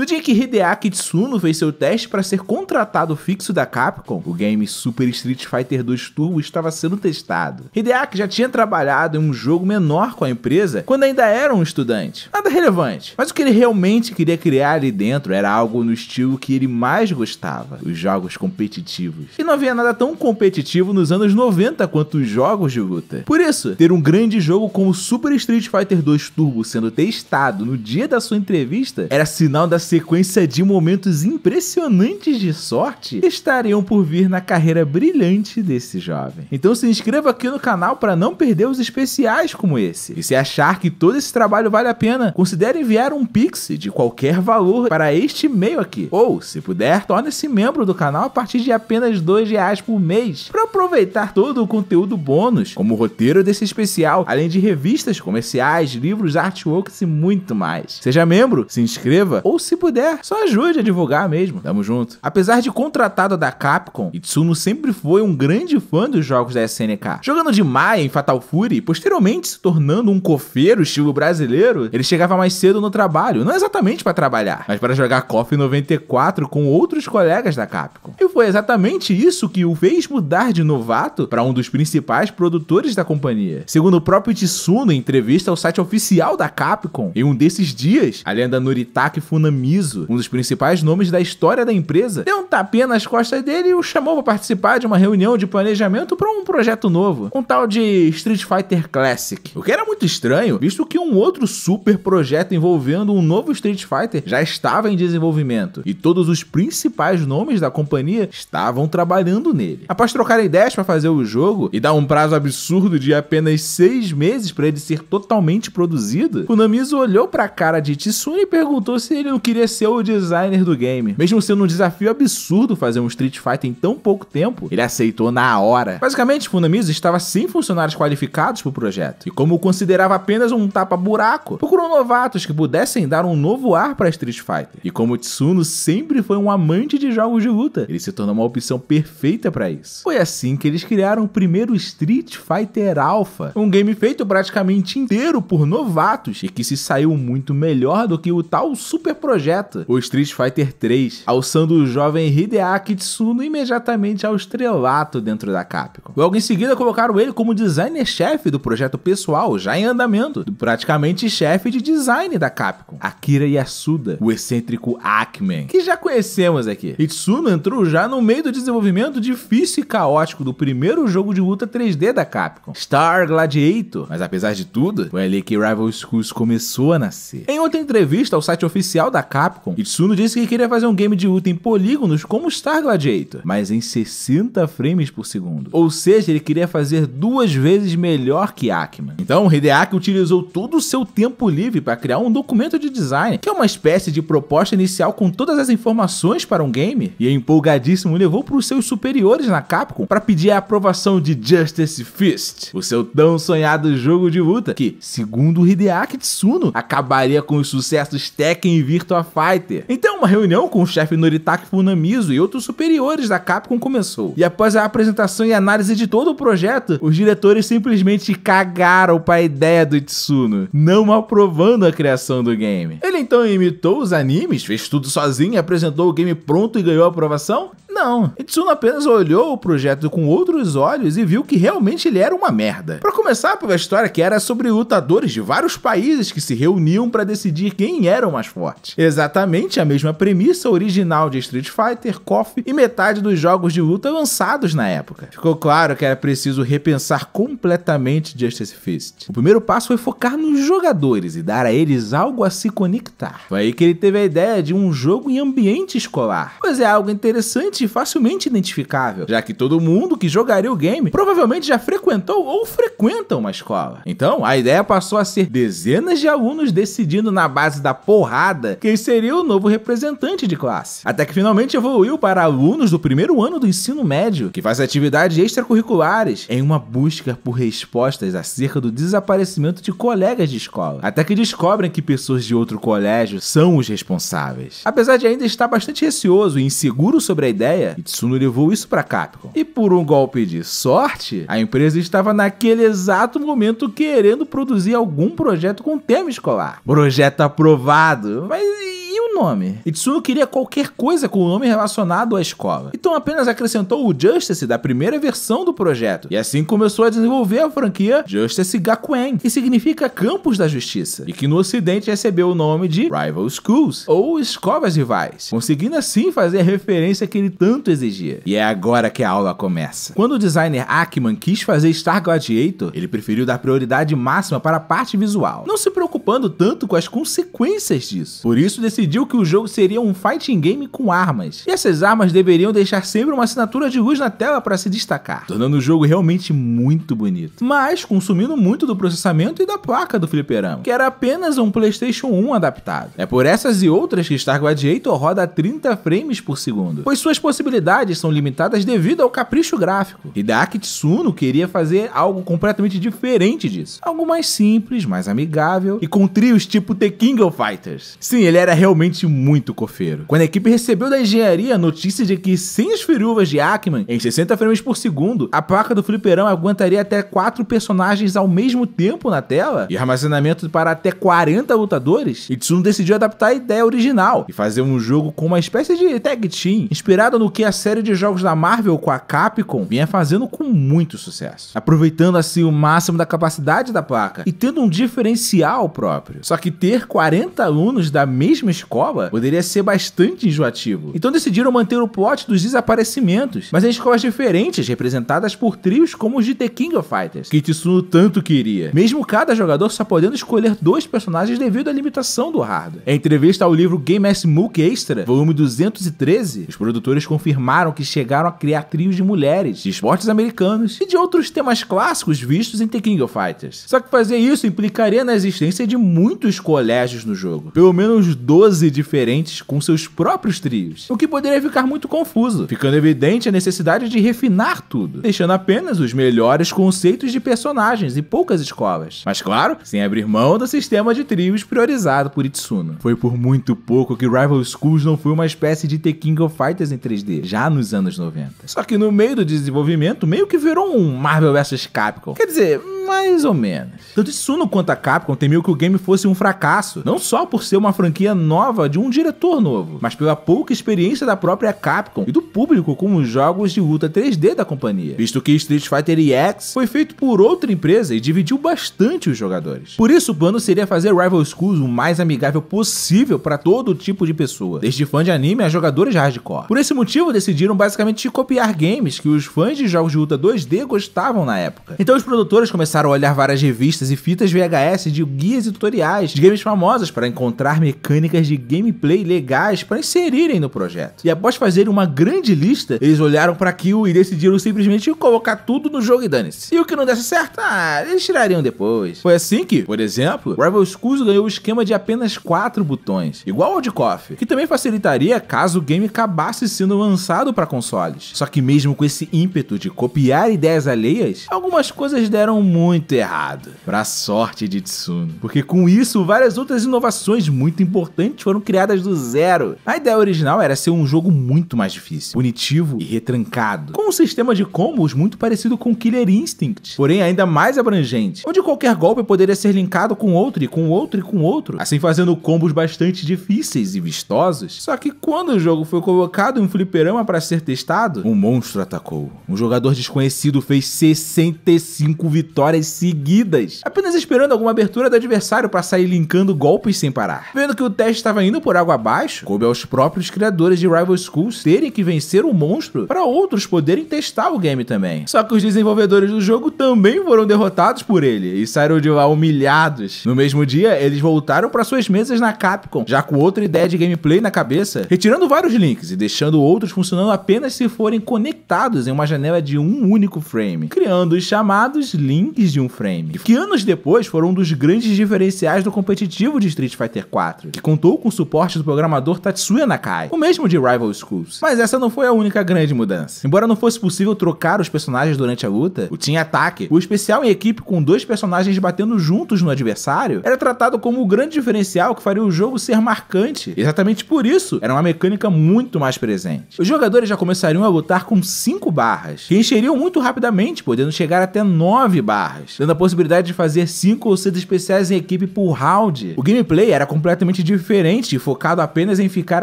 No dia que Hideaki Tsuno fez seu teste para ser contratado fixo da Capcom, o game Super Street Fighter 2 Turbo estava sendo testado. Hideaki já tinha trabalhado em um jogo menor com a empresa quando ainda era um estudante. Nada relevante, mas o que ele realmente queria criar ali dentro era algo no estilo que ele mais gostava, os jogos competitivos. E não havia nada tão competitivo nos anos 90 quanto os jogos de luta. Por isso, ter um grande jogo como Super Street Fighter 2 Turbo sendo testado no dia da sua entrevista era sinal da sequência de momentos impressionantes de sorte estariam por vir na carreira brilhante desse jovem. Então se inscreva aqui no canal para não perder os especiais como esse. E se achar que todo esse trabalho vale a pena, considere enviar um pix de qualquer valor para este e-mail aqui. Ou, se puder, torne-se membro do canal a partir de apenas dois reais por mês para aproveitar todo o conteúdo bônus, como o roteiro desse especial, além de revistas comerciais, livros, artworks e muito mais. Seja membro, se inscreva ou se se puder, só ajude a divulgar mesmo. Tamo junto. Apesar de contratado da Capcom, Itsuno sempre foi um grande fã dos jogos da SNK. Jogando de Maia em Fatal Fury, posteriormente se tornando um cofeiro estilo brasileiro, ele chegava mais cedo no trabalho, não exatamente para trabalhar, mas para jogar KOF 94 com outros colegas da Capcom. E foi exatamente isso que o fez mudar de novato para um dos principais produtores da companhia. Segundo o próprio Itsuno em entrevista ao site oficial da Capcom, em um desses dias, a lenda Noritake Funami um dos principais nomes da história da empresa, deu um tapinha nas costas dele e o chamou para participar de uma reunião de planejamento para um projeto novo, um tal de Street Fighter Classic. O que era muito estranho, visto que um outro super projeto envolvendo um novo Street Fighter já estava em desenvolvimento e todos os principais nomes da companhia estavam trabalhando nele. Após trocar ideias para fazer o jogo e dar um prazo absurdo de apenas seis meses para ele ser totalmente produzido, o Namizu olhou para a cara de Tsune e perguntou se ele não queria ser o designer do game. Mesmo sendo um desafio absurdo fazer um Street Fighter em tão pouco tempo, ele aceitou na hora. Basicamente, Funamisa estava sem funcionários qualificados para o projeto, e como o considerava apenas um tapa-buraco, procurou novatos que pudessem dar um novo ar para Street Fighter. E como Tsuno sempre foi um amante de jogos de luta, ele se tornou uma opção perfeita para isso. Foi assim que eles criaram o primeiro Street Fighter Alpha, um game feito praticamente inteiro por novatos e que se saiu muito melhor do que o tal super projeto projeto, o Street Fighter 3, alçando o jovem Hideaki Tsuno imediatamente ao estrelato dentro da Capcom. Logo em seguida colocaram ele como designer-chefe do projeto pessoal, já em andamento, praticamente chefe de design da Capcom, Akira Yasuda, o excêntrico Ackman, que já conhecemos aqui. Itsuno entrou já no meio do desenvolvimento difícil e caótico do primeiro jogo de luta 3D da Capcom, Star Gladiator, mas apesar de tudo, foi ali que Rival Schools começou a nascer. Em outra entrevista ao site oficial da Capcom, Itsuno disse que queria fazer um game de luta em polígonos como Star Gladiator, mas em 60 frames por segundo. Ou seja, ele queria fazer duas vezes melhor que Akman. Então, Hideaki utilizou todo o seu tempo livre para criar um documento de design, que é uma espécie de proposta inicial com todas as informações para um game, e é empolgadíssimo levou para os seus superiores na Capcom para pedir a aprovação de Justice Fist, o seu tão sonhado jogo de luta que, segundo Hideaki Tsuno, acabaria com os sucessos Tekken e Virtua Fighter. Então, uma reunião com o chefe Noritaki Funamizu e outros superiores da Capcom começou. E após a apresentação e análise de todo o projeto, os diretores simplesmente cagaram para a ideia do Itsuno, não aprovando a criação do game. Ele então imitou os animes, fez tudo sozinho, apresentou o game pronto e ganhou a aprovação? não. Itsuno apenas olhou o projeto com outros olhos e viu que realmente ele era uma merda. Para começar, pela história que era sobre lutadores de vários países que se reuniam para decidir quem era o mais forte. Exatamente a mesma premissa original de Street Fighter, KOF e metade dos jogos de luta lançados na época. Ficou claro que era preciso repensar completamente Justice Fist. O primeiro passo foi focar nos jogadores e dar a eles algo a se conectar. Foi aí que ele teve a ideia de um jogo em ambiente escolar, pois é algo interessante e facilmente identificável, já que todo mundo que jogaria o game provavelmente já frequentou ou frequenta uma escola. Então, a ideia passou a ser dezenas de alunos decidindo na base da porrada quem seria o novo representante de classe. Até que finalmente evoluiu para alunos do primeiro ano do ensino médio, que faz atividades extracurriculares em uma busca por respostas acerca do desaparecimento de colegas de escola, até que descobrem que pessoas de outro colégio são os responsáveis. Apesar de ainda estar bastante receoso e inseguro sobre a ideia, ideia, Itsuno levou isso para Capcom. E por um golpe de sorte, a empresa estava naquele exato momento querendo produzir algum projeto com tema escolar. Projeto aprovado, mas e o nome. Itsuno queria qualquer coisa com o nome relacionado à escola, então apenas acrescentou o Justice da primeira versão do projeto, e assim começou a desenvolver a franquia Justice Gakuen, que significa Campos da Justiça, e que no ocidente recebeu o nome de Rival Schools, ou Escolas Rivais, conseguindo assim fazer a referência que ele tanto exigia. E é agora que a aula começa. Quando o designer Ackman quis fazer Star Gladiator, ele preferiu dar prioridade máxima para a parte visual, não se preocupando tanto com as consequências disso. Por isso decidiu decidiu que o jogo seria um fighting game com armas, e essas armas deveriam deixar sempre uma assinatura de luz na tela para se destacar, tornando o jogo realmente muito bonito, mas consumindo muito do processamento e da placa do fliperama, que era apenas um PlayStation 1 adaptado. É por essas e outras que Star Gladiator roda a 30 frames por segundo, pois suas possibilidades são limitadas devido ao capricho gráfico, e da Kitsuno queria fazer algo completamente diferente disso, algo mais simples, mais amigável e com trios tipo The King of Fighters. Sim, ele era realmente realmente muito cofeiro. Quando a equipe recebeu da engenharia a notícia de que sem as firuvas de Ackman, em 60 frames por segundo, a placa do fliperão aguentaria até 4 personagens ao mesmo tempo na tela e armazenamento para até 40 lutadores, Itsuno decidiu adaptar a ideia original e fazer um jogo com uma espécie de tag team, inspirado no que a série de jogos da Marvel com a Capcom vinha fazendo com muito sucesso, aproveitando assim o máximo da capacidade da placa e tendo um diferencial próprio. Só que ter 40 alunos da mesma escola poderia ser bastante enjoativo. Então decidiram manter o plot dos desaparecimentos, mas em escolas diferentes, representadas por trios como os de The King of Fighters, que Tsuno tanto queria. Mesmo cada jogador só podendo escolher dois personagens devido à limitação do hardware. Em entrevista ao livro Game S. Mook Extra, volume 213, os produtores confirmaram que chegaram a criar trios de mulheres, de esportes americanos e de outros temas clássicos vistos em The King of Fighters. Só que fazer isso implicaria na existência de muitos colégios no jogo, pelo menos 12 12 diferentes com seus próprios trios, o que poderia ficar muito confuso, ficando evidente a necessidade de refinar tudo, deixando apenas os melhores conceitos de personagens e poucas escolas. Mas claro, sem abrir mão do sistema de trios priorizado por Itsuno. Foi por muito pouco que Rival Schools não foi uma espécie de The King of Fighters em 3D, já nos anos 90. Só que no meio do desenvolvimento, meio que virou um Marvel vs Capcom. Quer dizer, mais ou menos. Tanto Itsuno quanto a Capcom temiam que o game fosse um fracasso, não só por ser uma franquia nova nova de um diretor novo, mas pela pouca experiência da própria Capcom e do público com os jogos de luta 3D da companhia, visto que Street Fighter X foi feito por outra empresa e dividiu bastante os jogadores. Por isso, o plano seria fazer Rival Schools o mais amigável possível para todo tipo de pessoa, desde fã de anime a jogadores hardcore. Por esse motivo, decidiram basicamente copiar games que os fãs de jogos de luta 2D gostavam na época. Então, os produtores começaram a olhar várias revistas e fitas VHS de guias e tutoriais de games famosos para encontrar mecânicas de gameplay legais para inserirem no projeto. E após fazerem uma grande lista, eles olharam para aquilo e decidiram simplesmente colocar tudo no jogo e dane-se. E o que não desse certo, ah, eles tirariam depois. Foi assim que, por exemplo, Rival Schools ganhou o esquema de apenas quatro botões, igual ao de Coffee, que também facilitaria caso o game acabasse sendo lançado para consoles. Só que mesmo com esse ímpeto de copiar ideias alheias, algumas coisas deram muito errado. Pra sorte de Tsuno, porque com isso várias outras inovações muito importantes Switch foram criadas do zero. A ideia original era ser um jogo muito mais difícil, punitivo e retrancado, com um sistema de combos muito parecido com Killer Instinct, porém ainda mais abrangente, onde qualquer golpe poderia ser linkado com outro e com outro e com outro, assim fazendo combos bastante difíceis e vistosos. Só que quando o jogo foi colocado em um fliperama para ser testado, um monstro atacou. Um jogador desconhecido fez 65 vitórias seguidas, apenas esperando alguma abertura do adversário para sair linkando golpes sem parar. Vendo que o teste estava indo por água abaixo, coube aos próprios criadores de Rival Schools terem que vencer o monstro para outros poderem testar o game também. Só que os desenvolvedores do jogo também foram derrotados por ele e saíram de lá humilhados. No mesmo dia, eles voltaram para suas mesas na Capcom, já com outra ideia de gameplay na cabeça, retirando vários links e deixando outros funcionando apenas se forem conectados em uma janela de um único frame, criando os chamados links de um frame, que anos depois foram um dos grandes diferenciais do competitivo de Street Fighter 4, que contou com o suporte do programador Tatsuya Nakai, o mesmo de Rival Schools. Mas essa não foi a única grande mudança. Embora não fosse possível trocar os personagens durante a luta, o Team ataque, o especial em equipe com dois personagens batendo juntos no adversário, era tratado como o grande diferencial que faria o jogo ser marcante. Exatamente por isso, era uma mecânica muito mais presente. Os jogadores já começariam a lutar com 5 barras, que encheriam muito rapidamente, podendo chegar até 9 barras, dando a possibilidade de fazer 5 ou 6 especiais em equipe por round. O gameplay era completamente diferente diferente e focado apenas em ficar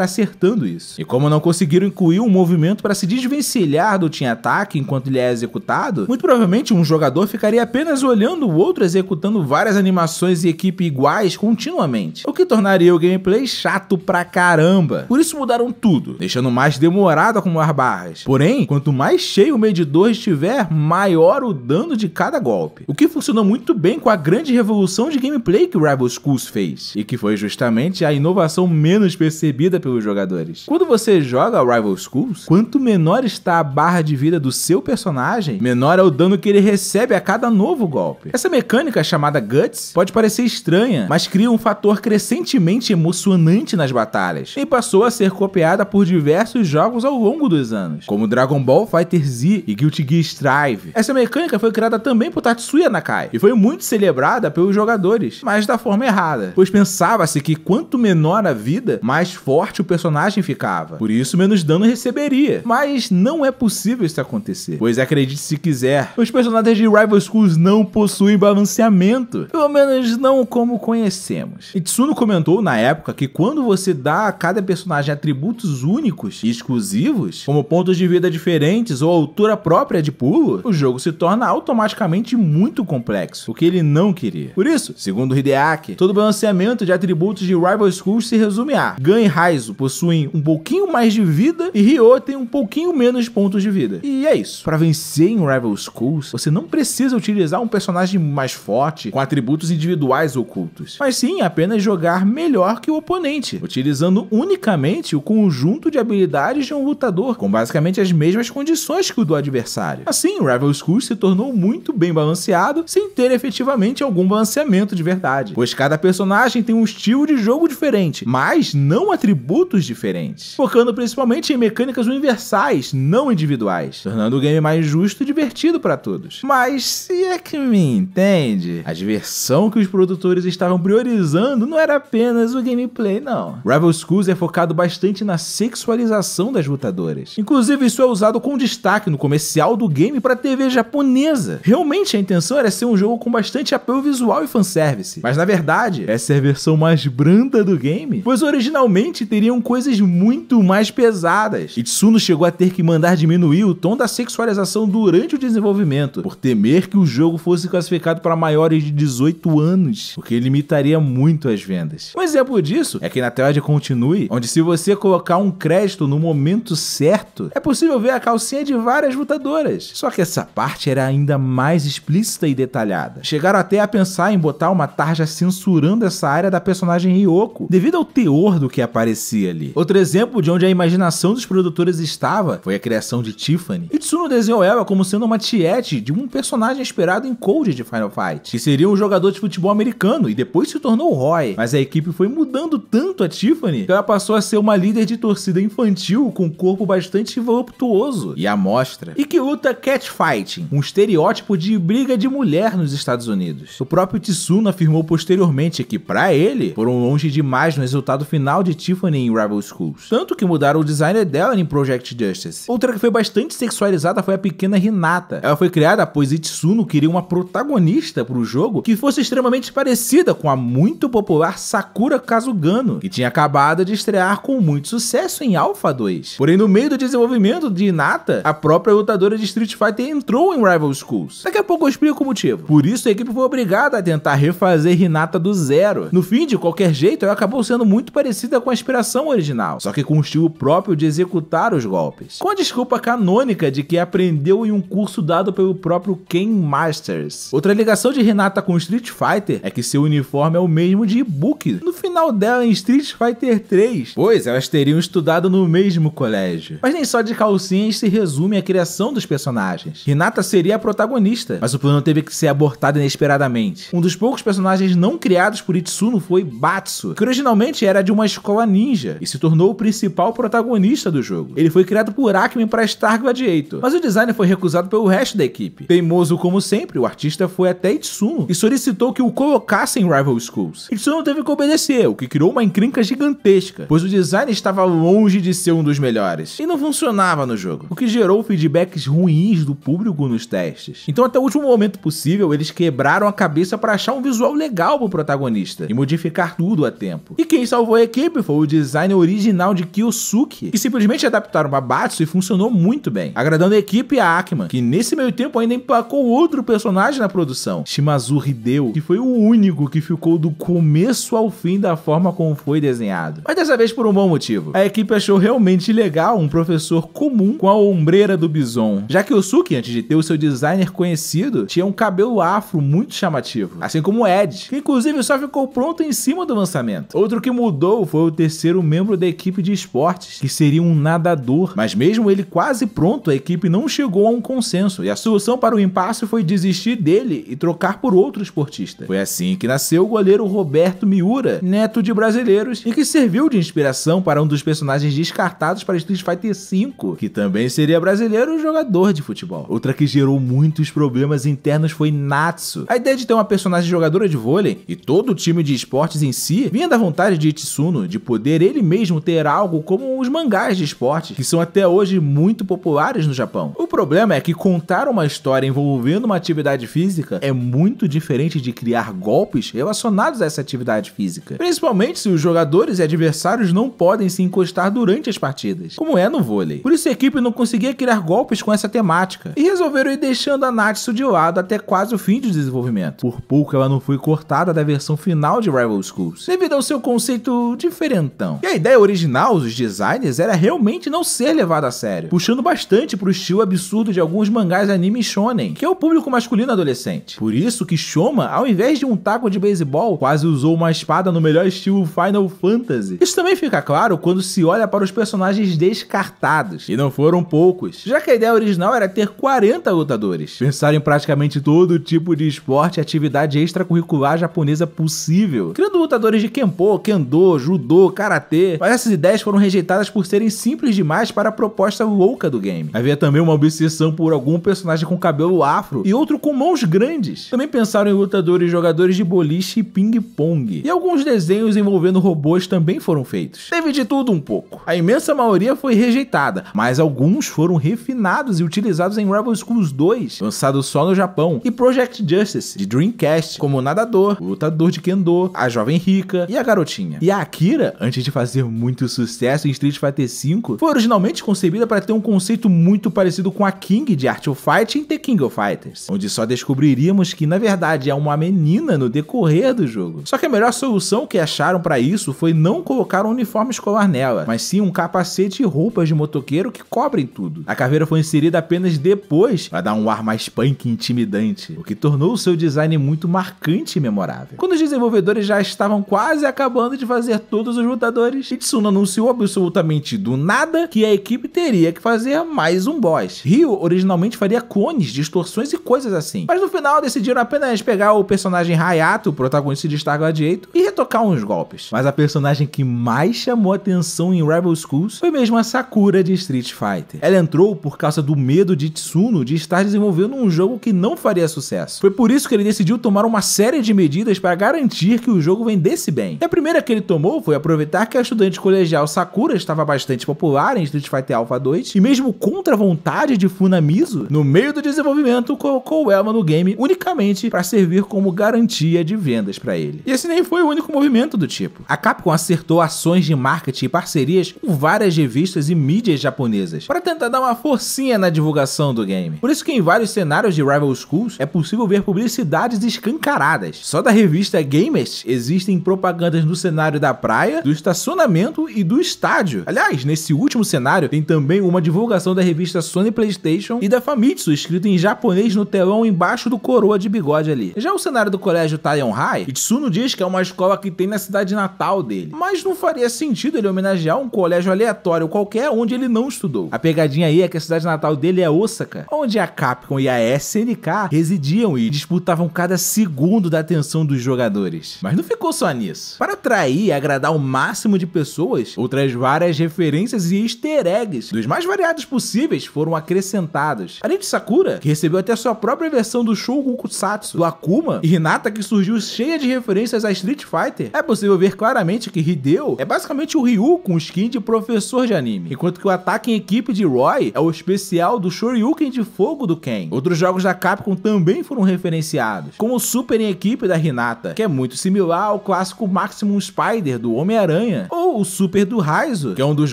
acertando isso. E como não conseguiram incluir um movimento para se desvencilhar do Team Attack enquanto ele é executado, muito provavelmente um jogador ficaria apenas olhando o outro executando várias animações e equipe iguais continuamente, o que tornaria o gameplay chato pra caramba. Por isso mudaram tudo, deixando mais demorado acumular barras. Porém, quanto mais cheio o medidor estiver, maior o dano de cada golpe. O que funcionou muito bem com a grande revolução de gameplay que o Rival Schools fez, e que foi justamente a inovação inovação menos percebida pelos jogadores. Quando você joga Rival Schools, quanto menor está a barra de vida do seu personagem, menor é o dano que ele recebe a cada novo golpe. Essa mecânica chamada Guts pode parecer estranha, mas cria um fator crescentemente emocionante nas batalhas e passou a ser copiada por diversos jogos ao longo dos anos, como Dragon Ball Fighter Z e Guilty Gear Strive. Essa mecânica foi criada também por Tatsuya Nakai e foi muito celebrada pelos jogadores, mas da forma errada, pois pensava-se que quanto menor menor a vida, mais forte o personagem ficava. Por isso, menos dano receberia. Mas não é possível isso acontecer, pois acredite se quiser, os personagens de Rival Schools não possuem balanceamento. Pelo menos não como conhecemos. Itsuno comentou na época que quando você dá a cada personagem atributos únicos e exclusivos, como pontos de vida diferentes ou altura própria de pulo, o jogo se torna automaticamente muito complexo, o que ele não queria. Por isso, segundo Hideaki, todo balanceamento de atributos de Rival Schools Skull se resume a Gan e Raizo possuem um pouquinho mais de vida e Ryo tem um pouquinho menos de pontos de vida. E é isso. Para vencer em Rival Schools, você não precisa utilizar um personagem mais forte com atributos individuais ocultos, mas sim apenas jogar melhor que o oponente, utilizando unicamente o conjunto de habilidades de um lutador, com basicamente as mesmas condições que o do adversário. Assim, Rival Schools se tornou muito bem balanceado, sem ter efetivamente algum balanceamento de verdade, pois cada personagem tem um estilo de jogo diferente diferente, mas não atributos diferentes, focando principalmente em mecânicas universais, não individuais, tornando o game mais justo e divertido para todos. Mas se é que me entende, a diversão que os produtores estavam priorizando não era apenas o gameplay, não. Rival Schools é focado bastante na sexualização das lutadoras. Inclusive, isso é usado com destaque no comercial do game para TV japonesa. Realmente, a intenção era ser um jogo com bastante apelo visual e fanservice, mas na verdade, essa é a versão mais branda do game videogame, pois originalmente teriam coisas muito mais pesadas. Itsuno chegou a ter que mandar diminuir o tom da sexualização durante o desenvolvimento, por temer que o jogo fosse classificado para maiores de 18 anos, o que limitaria muito as vendas. Um exemplo disso é que na tela de Continue, onde se você colocar um crédito no momento certo, é possível ver a calcinha de várias lutadoras. Só que essa parte era ainda mais explícita e detalhada. Chegaram até a pensar em botar uma tarja censurando essa área da personagem Ryoko, devido ao teor do que aparecia ali. Outro exemplo de onde a imaginação dos produtores estava foi a criação de Tiffany. Itsuno desenhou ela como sendo uma tiete de um personagem inspirado em Cold de Final Fight, que seria um jogador de futebol americano e depois se tornou Roy. Mas a equipe foi mudando tanto a Tiffany que ela passou a ser uma líder de torcida infantil com um corpo bastante voluptuoso e à mostra. E que luta catfighting, um estereótipo de briga de mulher nos Estados Unidos. O próprio Tsuno afirmou posteriormente que, para ele, foram longe demais mais no resultado final de Tiffany em Rival Schools, tanto que mudaram o designer dela em Project Justice. Outra que foi bastante sexualizada foi a pequena Renata. Ela foi criada após Itsuno queria uma protagonista para o jogo que fosse extremamente parecida com a muito popular Sakura Kazugano, que tinha acabado de estrear com muito sucesso em Alpha 2. Porém, no meio do desenvolvimento de Rinata, a própria lutadora de Street Fighter entrou em Rival Schools. Daqui a pouco eu explico o motivo. Por isso, a equipe foi obrigada a tentar refazer Hinata do zero. No fim, de qualquer jeito, ela acabou acabou sendo muito parecida com a inspiração original, só que com o estilo próprio de executar os golpes. Com a desculpa canônica de que aprendeu em um curso dado pelo próprio Ken Masters. Outra ligação de Renata com Street Fighter é que seu uniforme é o mesmo de Ibuki, no final dela em Street Fighter 3, pois elas teriam estudado no mesmo colégio. Mas nem só de calcinhas se resume a criação dos personagens. Renata seria a protagonista, mas o plano teve que ser abortado inesperadamente. Um dos poucos personagens não criados por Itsuno foi Batsu, que originalmente era de uma escola ninja e se tornou o principal protagonista do jogo. Ele foi criado por Acme para Star Gladiator, mas o design foi recusado pelo resto da equipe. Teimoso como sempre, o artista foi até Itsuno e solicitou que o colocassem em Rival Schools. Itsuno teve que obedecer, o que criou uma encrenca gigantesca, pois o design estava longe de ser um dos melhores e não funcionava no jogo, o que gerou feedbacks ruins do público nos testes. Então até o último momento possível, eles quebraram a cabeça para achar um visual legal pro protagonista e modificar tudo a tempo tempo. E quem salvou a equipe foi o design original de Kyosuke, que simplesmente adaptaram para Batsu e funcionou muito bem, agradando a equipe e a Akiman, que nesse meio tempo ainda emplacou outro personagem na produção, Shimazu Hideo, que foi o único que ficou do começo ao fim da forma como foi desenhado. Mas dessa vez por um bom motivo. A equipe achou realmente legal um professor comum com a ombreira do bison, já que o Suki, antes de ter o seu designer conhecido, tinha um cabelo afro muito chamativo, assim como o Ed, que inclusive só ficou pronto em cima do lançamento. Outro que mudou foi o terceiro membro da equipe de esportes, que seria um nadador, mas mesmo ele quase pronto, a equipe não chegou a um consenso e a solução para o impasse foi desistir dele e trocar por outro esportista. Foi assim que nasceu o goleiro Roberto Miura, neto de brasileiros, e que serviu de inspiração para um dos personagens descartados para Street Fighter V, que também seria brasileiro jogador de futebol. Outra que gerou muitos problemas internos foi Natsu. A ideia de ter uma personagem jogadora de vôlei e todo o time de esportes em si vinha da vontade vontade de Itsuno de poder ele mesmo ter algo como os mangás de esporte, que são até hoje muito populares no Japão. O problema é que contar uma história envolvendo uma atividade física é muito diferente de criar golpes relacionados a essa atividade física, principalmente se os jogadores e adversários não podem se encostar durante as partidas, como é no vôlei. Por isso a equipe não conseguia criar golpes com essa temática, e resolveram ir deixando a Natsu de lado até quase o fim do desenvolvimento. Por pouco ela não foi cortada da versão final de Rival Schools, devido ao seu seu conceito diferentão. E a ideia original dos designers era realmente não ser levada a sério, puxando bastante pro estilo absurdo de alguns mangás anime shonen, que é o público masculino adolescente. Por isso que Shoma, ao invés de um taco de beisebol, quase usou uma espada no melhor estilo Final Fantasy. Isso também fica claro quando se olha para os personagens descartados, e não foram poucos, já que a ideia original era ter 40 lutadores. Pensaram em praticamente todo tipo de esporte e atividade extracurricular japonesa possível, criando lutadores de Kenpo Kendo, Judô, Karatê, mas essas ideias foram rejeitadas por serem simples demais para a proposta louca do game. Havia também uma obsessão por algum personagem com cabelo afro e outro com mãos grandes. Também pensaram em lutadores e jogadores de boliche e ping-pong. E alguns desenhos envolvendo robôs também foram feitos. Teve de tudo um pouco. A imensa maioria foi rejeitada, mas alguns foram refinados e utilizados em Rebel Schools 2, lançado só no Japão, e Project Justice, de Dreamcast, como nadador, lutador de kendo, a jovem rica e a garotinha. E a Akira, antes de fazer muito sucesso em Street Fighter V, foi originalmente concebida para ter um conceito muito parecido com a King de Art of Fight em The King of Fighters, onde só descobriríamos que na verdade é uma menina no decorrer do jogo. Só que a melhor solução que acharam para isso foi não colocar um uniforme escolar nela, mas sim um capacete e roupas de motoqueiro que cobrem tudo. A caveira foi inserida apenas depois para dar um ar mais punk e intimidante, o que tornou o seu design muito marcante e memorável. Quando os desenvolvedores já estavam quase a acabando de fazer todos os lutadores, Kitsune anunciou absolutamente do nada que a equipe teria que fazer mais um boss. Ryu originalmente faria cones, distorções e coisas assim, mas no final decidiram apenas pegar o personagem Hayato, o protagonista de Star Gladiator, e retocar uns golpes. Mas a personagem que mais chamou atenção em Rival Schools foi mesmo a Sakura de Street Fighter. Ela entrou por causa do medo de Tsuno de estar desenvolvendo um jogo que não faria sucesso. Foi por isso que ele decidiu tomar uma série de medidas para garantir que o jogo vendesse bem a primeira que ele tomou foi aproveitar que a estudante colegial Sakura estava bastante popular em Street Fighter Alpha 2, e mesmo contra a vontade de Funamizu, no meio do desenvolvimento, colocou Elma no game unicamente para servir como garantia de vendas para ele. E esse nem foi o único movimento do tipo. A Capcom acertou ações de marketing e parcerias com várias revistas e mídias japonesas para tentar dar uma forcinha na divulgação do game. Por isso que em vários cenários de Rival Schools é possível ver publicidades escancaradas. Só da revista Gamers existem propagandas no cenário da praia, do estacionamento e do estádio. Aliás, nesse último cenário tem também uma divulgação da revista Sony PlayStation e da Famitsu, escrita em japonês no telão embaixo do coroa de bigode ali. Já o cenário do colégio Taiyan High, Itsuno diz que é uma escola que tem na cidade natal dele, mas não faria sentido ele homenagear um colégio aleatório qualquer onde ele não estudou. A pegadinha aí é que a cidade natal dele é Osaka, onde a Capcom e a SNK residiam e disputavam cada segundo da atenção dos jogadores. Mas não ficou só nisso. Para para atrair e agradar o máximo de pessoas, outras várias referências e easter eggs dos mais variados possíveis foram acrescentadas. Além de Sakura, que recebeu até sua própria versão do Shogun Rukusatsu, do Akuma, e Hinata, que surgiu cheia de referências a Street Fighter, é possível ver claramente que Hideo é basicamente o Ryu com skin de professor de anime, enquanto que o ataque em equipe de Roy é o especial do Shoryuken de fogo do Ken. Outros jogos da Capcom também foram referenciados, como o Super em equipe da Hinata, que é muito similar ao clássico Max máximo Spider do Homem-Aranha, ou o Super do Raizo, que é um dos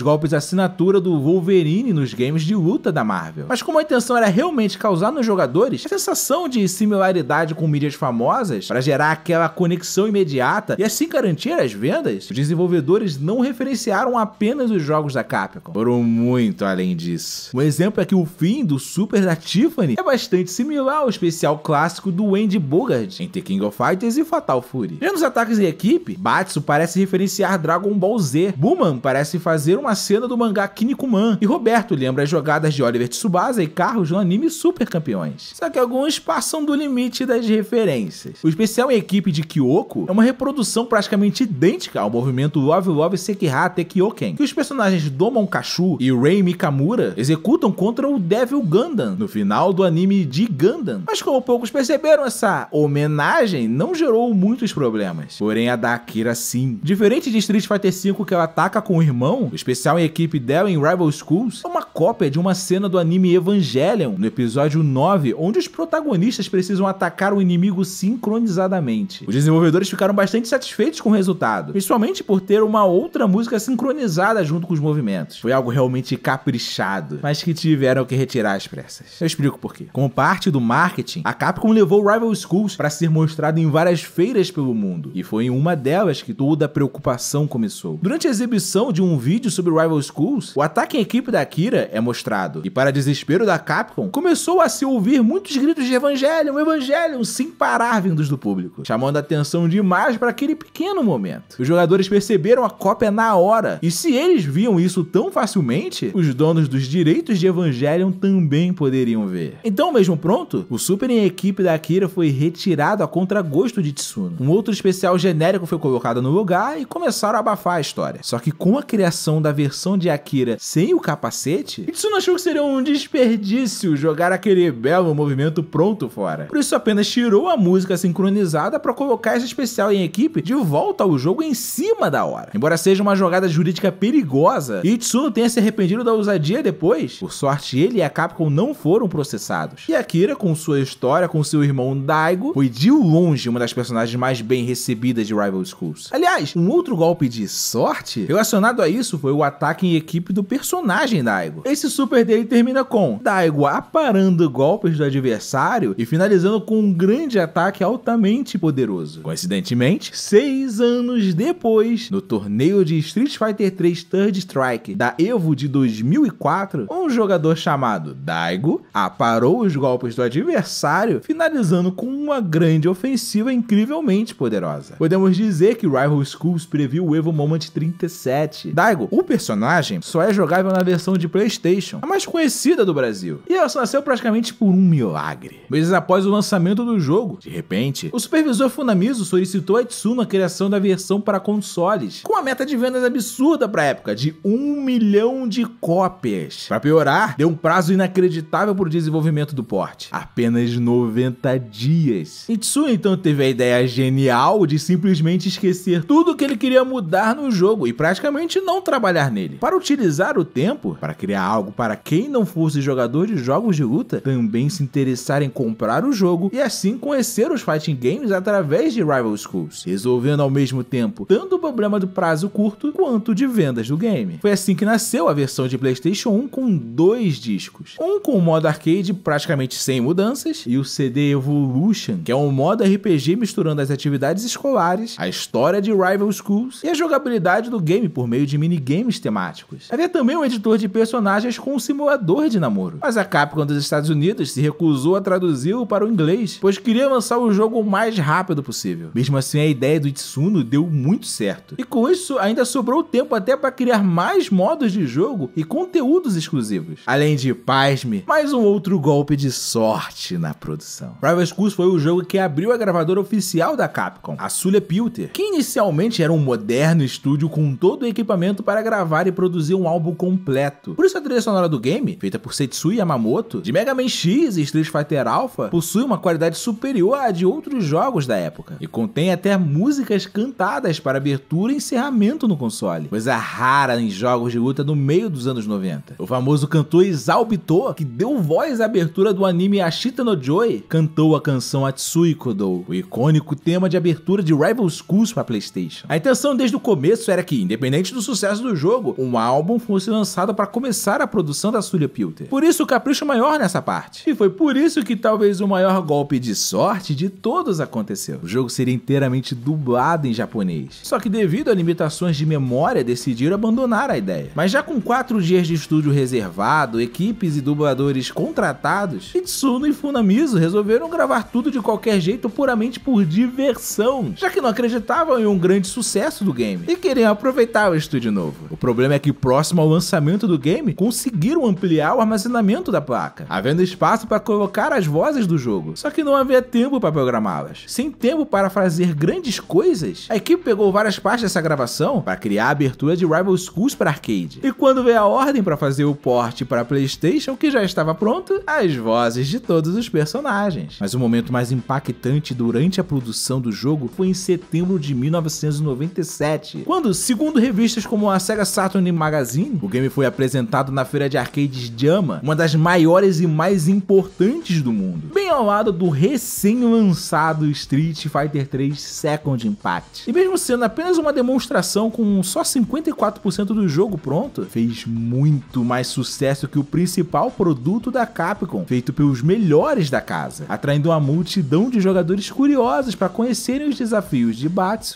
golpes assinatura do Wolverine nos games de luta da Marvel. Mas como a intenção era realmente causar nos jogadores a sensação de similaridade com mídias famosas, para gerar aquela conexão imediata e assim garantir as vendas, os desenvolvedores não referenciaram apenas os jogos da Capcom, foram muito além disso. Um exemplo é que o fim do Super da Tiffany é bastante similar ao especial clássico do Andy Bogard em The King of Fighters e Fatal Fury. Já nos ataques em equipe, Komatsu parece referenciar Dragon Ball Z, Buman parece fazer uma cena do mangá Kinnikuman, e Roberto lembra as jogadas de Oliver Tsubasa e Carros no anime Super Campeões. Só que alguns passam do limite das referências. O especial em equipe de Kyoko é uma reprodução praticamente idêntica ao movimento Love Love Sekihate Kyoken, que os personagens Domon Kashu e Rei Mikamura executam contra o Devil Gundam no final do anime de Gundam. Mas como poucos perceberam, essa homenagem não gerou muitos problemas. Porém, a da Akira assim. Diferente de Street Fighter V que ela ataca com o irmão, o especial em equipe dela em Rival Schools é uma cópia de uma cena do anime Evangelion, no episódio 9, onde os protagonistas precisam atacar o inimigo sincronizadamente. Os desenvolvedores ficaram bastante satisfeitos com o resultado, principalmente por ter uma outra música sincronizada junto com os movimentos. Foi algo realmente caprichado, mas que tiveram que retirar as pressas. Eu explico por quê. Como parte do marketing, a Capcom levou Rival Schools para ser mostrado em várias feiras pelo mundo, e foi em uma delas Acho que toda a preocupação começou. Durante a exibição de um vídeo sobre Rival Schools, o ataque em equipe da Akira é mostrado, e para desespero da Capcom, começou a se ouvir muitos gritos de Evangelion, Evangelion, sem parar vindos do público, chamando a atenção demais para aquele pequeno momento. Os jogadores perceberam a cópia na hora, e se eles viam isso tão facilmente, os donos dos direitos de Evangelion também poderiam ver. Então, mesmo pronto, o Super em equipe da Akira foi retirado a contragosto de Tsuno. Um outro especial genérico foi colocado colocada no lugar e começaram a abafar a história. Só que com a criação da versão de Akira sem o capacete, Itsuno achou que seria um desperdício jogar aquele belo movimento pronto fora. Por isso apenas tirou a música sincronizada para colocar esse especial em equipe de volta ao jogo em cima da hora. Embora seja uma jogada jurídica perigosa, Itsuno tenha se arrependido da ousadia depois, por sorte ele e a Capcom não foram processados. E Akira, com sua história com seu irmão Daigo, foi de longe uma das personagens mais bem recebidas de Rival School. Aliás, um outro golpe de sorte relacionado a isso foi o ataque em equipe do personagem Daigo. Esse super dele termina com Daigo aparando golpes do adversário e finalizando com um grande ataque altamente poderoso. Coincidentemente, seis anos depois, no torneio de Street Fighter 3 Third Strike da EVO de 2004, um jogador chamado Daigo aparou os golpes do adversário, finalizando com uma grande ofensiva incrivelmente poderosa. Podemos dizer que Rival Schools previu o Evo Moment 37. Daigo, o personagem só é jogável na versão de Playstation, a mais conhecida do Brasil, e ela só nasceu praticamente por um milagre. Meses após o lançamento do jogo, de repente, o supervisor Funamizu solicitou a Itsuno a criação da versão para consoles, com a meta de vendas absurda para época, de um milhão de cópias. Para piorar, deu um prazo inacreditável para o desenvolvimento do porte, apenas 90 dias. Itsuno então teve a ideia genial de simplesmente escrever esquecer tudo que ele queria mudar no jogo e praticamente não trabalhar nele. Para utilizar o tempo para criar algo para quem não fosse jogador de jogos de luta também se interessar em comprar o jogo e assim conhecer os fighting games através de Rival Schools, resolvendo ao mesmo tempo tanto o problema do prazo curto quanto de vendas do game. Foi assim que nasceu a versão de PlayStation 1 com dois discos, um com o modo arcade praticamente sem mudanças e o CD Evolution, que é um modo RPG misturando as atividades escolares, a história história de Rival Schools e a jogabilidade do game por meio de minigames temáticos. Havia também um editor de personagens com um simulador de namoro, mas a Capcom dos Estados Unidos se recusou a traduzi-lo para o inglês, pois queria lançar o jogo o mais rápido possível. Mesmo assim, a ideia do Itsuno deu muito certo, e com isso ainda sobrou tempo até para criar mais modos de jogo e conteúdos exclusivos. Além de, pasme, mais um outro golpe de sorte na produção. Rival Schools foi o jogo que abriu a gravadora oficial da Capcom, a Sulia Pilter, que Inicialmente era um moderno estúdio com todo o equipamento para gravar e produzir um álbum completo. Por isso a trilha sonora do game, feita por Setsui Yamamoto, de Mega Man X e Street Fighter Alpha, possui uma qualidade superior à de outros jogos da época, e contém até músicas cantadas para abertura e encerramento no console, coisa rara em jogos de luta no meio dos anos 90. O famoso cantor Izalbito, que deu voz à abertura do anime Ashita no Joy, cantou a canção Atsui Kodou, o icônico tema de abertura de Rival Schools para PlayStation. A intenção desde o começo era que, independente do sucesso do jogo, um álbum fosse lançado para começar a produção da Sully Pilter. Por isso o capricho maior nessa parte. E foi por isso que talvez o maior golpe de sorte de todos aconteceu. O jogo seria inteiramente dublado em japonês. Só que devido a limitações de memória, decidiram abandonar a ideia. Mas já com quatro dias de estúdio reservado, equipes e dubladores contratados, Itsuno e Funamizu resolveram gravar tudo de qualquer jeito puramente por diversão, já que não acreditavam estavam em um grande sucesso do game e queriam aproveitar o estúdio novo. O problema é que próximo ao lançamento do game, conseguiram ampliar o armazenamento da placa, havendo espaço para colocar as vozes do jogo, só que não havia tempo para programá-las. Sem tempo para fazer grandes coisas, a equipe pegou várias partes dessa gravação para criar a abertura de Rival Schools para arcade. E quando veio a ordem para fazer o porte para PlayStation, que já estava pronto, as vozes de todos os personagens. Mas o momento mais impactante durante a produção do jogo foi em setembro de de 1997, quando, segundo revistas como a Sega Saturn Magazine, o game foi apresentado na feira de arcades Jama, uma das maiores e mais importantes do mundo, bem ao lado do recém-lançado Street Fighter 3 Second Impact. E mesmo sendo apenas uma demonstração com só 54% do jogo pronto, fez muito mais sucesso que o principal produto da Capcom, feito pelos melhores da casa, atraindo uma multidão de jogadores curiosos para conhecerem os desafios de baixo Inata,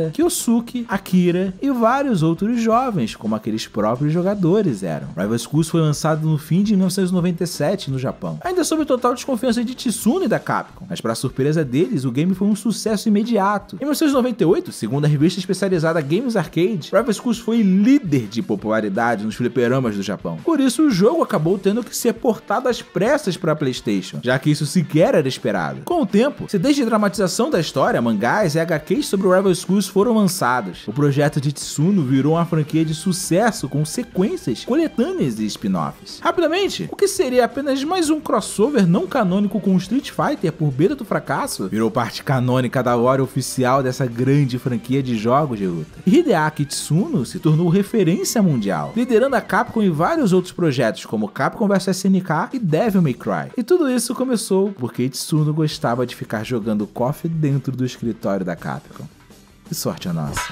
Hinata, Kyosuke, Akira e vários outros jovens, como aqueles próprios jogadores eram. Rival Schools foi lançado no fim de 1997 no Japão, ainda sob total desconfiança de Tsune da Capcom, mas para surpresa deles, o game foi um sucesso imediato. Em 1998, segundo a revista especializada Games Arcade, Rival Schools foi líder de popularidade nos fliperamas do Japão. Por isso, o jogo acabou tendo que ser portado às pressas para a PlayStation, já que isso sequer era esperado. Com o tempo, se desde a dramatização da história, mangás e HQs sobre sobre o Rival Schools foram lançadas. O projeto de Tsuno virou uma franquia de sucesso com sequências, coletâneas e spin-offs. Rapidamente, o que seria apenas mais um crossover não canônico com Street Fighter por beira do fracasso, virou parte canônica da lore oficial dessa grande franquia de jogos de luta. Hideaki Tsuno se tornou referência mundial, liderando a Capcom em vários outros projetos como Capcom vs SNK e Devil May Cry. E tudo isso começou porque Tsuno gostava de ficar jogando KOF dentro do escritório da Capcom. E sorte a é nossa.